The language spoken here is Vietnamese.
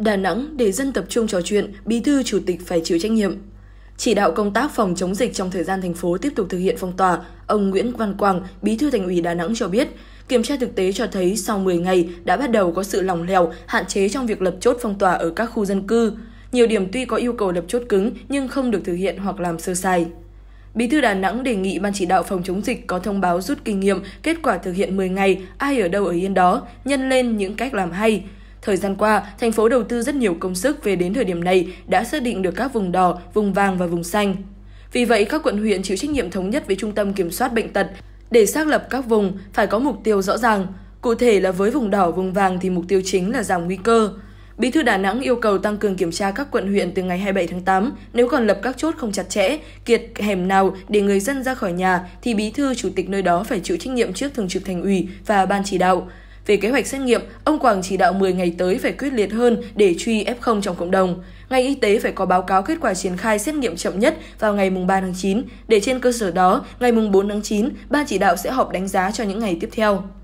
Đà Nẵng để dân tập trung trò chuyện, bí thư chủ tịch phải chịu trách nhiệm. Chỉ đạo công tác phòng chống dịch trong thời gian thành phố tiếp tục thực hiện phong tỏa, ông Nguyễn Văn Quảng, bí thư thành ủy Đà Nẵng cho biết, kiểm tra thực tế cho thấy sau 10 ngày đã bắt đầu có sự lỏng lẻo, hạn chế trong việc lập chốt phong tỏa ở các khu dân cư. Nhiều điểm tuy có yêu cầu lập chốt cứng nhưng không được thực hiện hoặc làm sơ sai. Bí thư Đà Nẵng đề nghị Ban chỉ đạo phòng chống dịch có thông báo rút kinh nghiệm kết quả thực hiện 10 ngày, ai ở đâu ở yên đó, nhân lên những cách làm hay, Thời gian qua, thành phố đầu tư rất nhiều công sức về đến thời điểm này đã xác định được các vùng đỏ, vùng vàng và vùng xanh. Vì vậy, các quận huyện chịu trách nhiệm thống nhất với Trung tâm Kiểm soát Bệnh tật để xác lập các vùng phải có mục tiêu rõ ràng. Cụ thể là với vùng đỏ, vùng vàng thì mục tiêu chính là giảm nguy cơ. Bí thư Đà Nẵng yêu cầu tăng cường kiểm tra các quận huyện từ ngày 27 tháng 8, nếu còn lập các chốt không chặt chẽ, kiệt hẻm nào để người dân ra khỏi nhà thì bí thư chủ tịch nơi đó phải chịu trách nhiệm trước thường trực thành ủy và ban chỉ đạo. Về kế hoạch xét nghiệm, ông Quảng chỉ đạo 10 ngày tới phải quyết liệt hơn để truy F0 trong cộng đồng. Ngành y tế phải có báo cáo kết quả triển khai xét nghiệm chậm nhất vào ngày mùng 3 tháng 9, để trên cơ sở đó, ngày mùng 4 tháng 9, Ban chỉ đạo sẽ họp đánh giá cho những ngày tiếp theo.